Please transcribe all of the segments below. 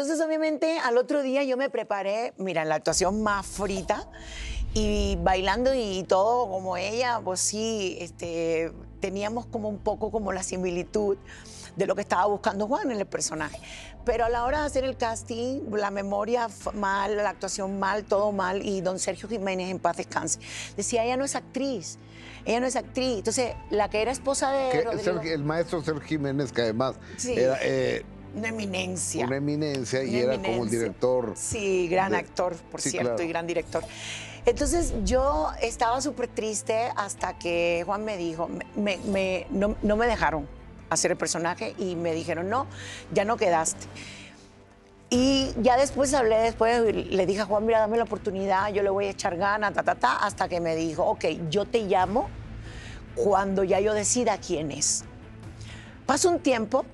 Entonces, obviamente, al otro día yo me preparé, mira, la actuación más frita y bailando y todo como ella, pues sí, este, teníamos como un poco como la similitud de lo que estaba buscando Juan en el personaje. Pero a la hora de hacer el casting, la memoria mal, la actuación mal, todo mal, y don Sergio Jiménez en paz descanse, decía, ella no es actriz, ella no es actriz. Entonces, la que era esposa de... el maestro Sergio Jiménez, que además era, eh, una eminencia. Una eminencia y era como un director. Sí, gran actor, por cierto, y gran director. Entonces yo estaba súper triste hasta que Juan me dijo, me, no, me dejaron hacer el personaje y me dijeron, no, ya no quedaste. Y ya después hablé, después le dije a Juan, mira, dame la oportunidad, yo le voy a echar gana, ta, ta, ta, hasta que me dijo, ok, yo te llamo cuando ya yo decida quién es. Pasó un tiempo,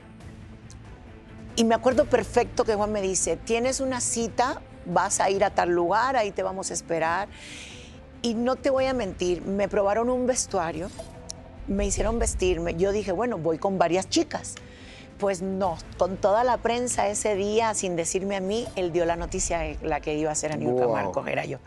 y me acuerdo perfecto que Juan me dice, tienes una cita, vas a ir a tal lugar, ahí te vamos a esperar. Y no te voy a mentir, me probaron un vestuario, me hicieron vestirme. Yo dije, bueno, voy con varias chicas. Pues no, con toda la prensa ese día, sin decirme a mí, él dio la noticia eh, la que iba a ser a wow. Camargo, era yo.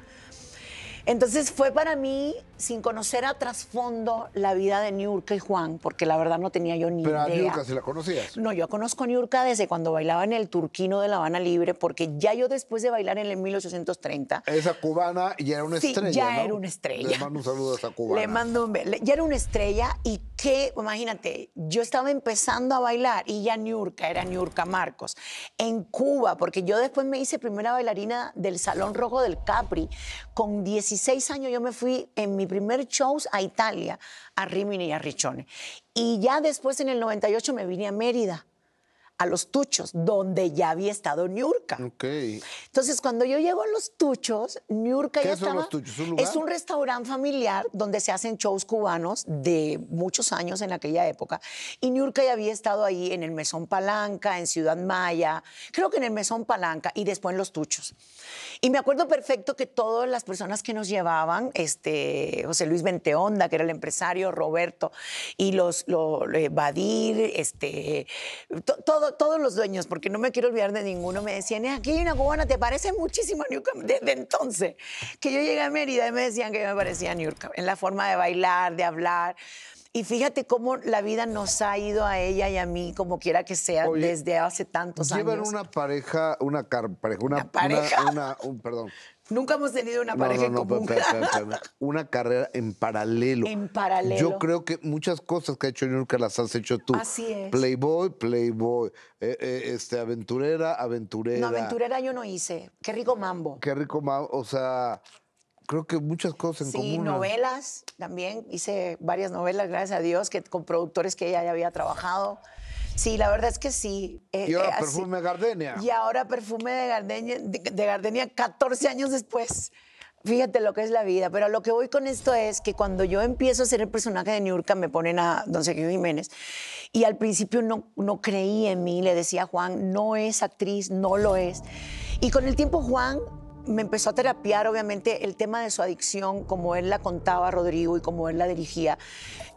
Entonces fue para mí, sin conocer a trasfondo la vida de Niurka y Juan, porque la verdad no tenía yo ni idea. Pero a Niurka sí la conocías. No, yo conozco a Niurka desde cuando bailaba en el Turquino de La Habana Libre, porque ya yo después de bailar en el 1830. Esa cubana y era una sí, estrella. Ya era una estrella. Le mando un saludo a esa cubana. Le mando un. Ya era una estrella y que, imagínate, yo estaba empezando a bailar y ya Niurka era Niurka Marcos. En Cuba, porque yo después me hice primera bailarina del Salón Rojo del Capri. Con 16 años yo me fui en mi primer show a Italia, a Rimini y a Riccione. Y ya después en el 98 me vine a Mérida a los tuchos, donde ya había estado Niurka. Entonces, cuando yo llego a los tuchos, Niurka ya estaba. Es un restaurante familiar donde se hacen shows cubanos de muchos años en aquella época. Y Niurka ya había estado ahí en el Mesón Palanca, en Ciudad Maya, creo que en el Mesón Palanca y después en los tuchos. Y me acuerdo perfecto que todas las personas que nos llevaban, este, José Luis Venteonda, que era el empresario, Roberto, y los, eh, Badir, este, todo todos los dueños, porque no me quiero olvidar de ninguno, me decían, eh, aquí hay una cubana, te parece muchísimo a desde entonces. Que yo llegué a Mérida y me decían que yo me parecía a Newcomb, en la forma de bailar, de hablar. Y fíjate cómo la vida nos ha ido a ella y a mí, como quiera que sea, desde hace tantos años. Llevan una pareja, una pareja, una, pareja. perdón. Nunca hemos tenido una pareja no, no, en Pero, una carrera en paralelo. En paralelo. Yo creo que muchas cosas que ha hecho nunca las has hecho tú. Así es. Playboy, Playboy. Eh, eh, este, aventurera, aventurera. No, aventurera yo no hice. Qué rico mambo. Qué rico mambo. O sea creo que muchas cosas en sí, común. Sí, novelas también. Hice varias novelas, gracias a Dios, que con productores que ella ya había trabajado. Sí, la verdad es que sí. Eh, y ahora eh, perfume de Gardenia. Y ahora perfume de Gardenia, de, Gardenia 14 años después. Fíjate lo que es la vida, pero lo que voy con esto es que cuando yo empiezo a ser el personaje de Niurka, me ponen a Don Sergio Jiménez, y al principio no, no creí en mí, le decía a Juan, no es actriz, no lo es. Y con el tiempo Juan me empezó a terapiar, obviamente, el tema de su adicción, como él la contaba Rodrigo y como él la dirigía.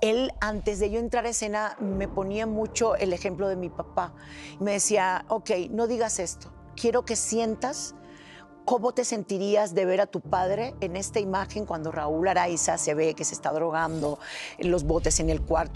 Él, antes de yo entrar a escena, me ponía mucho el ejemplo de mi papá. Me decía, ok, no digas esto, quiero que sientas ¿Cómo te sentirías de ver a tu padre en esta imagen cuando Raúl Araiza se ve que se está drogando, los botes en el cuarto?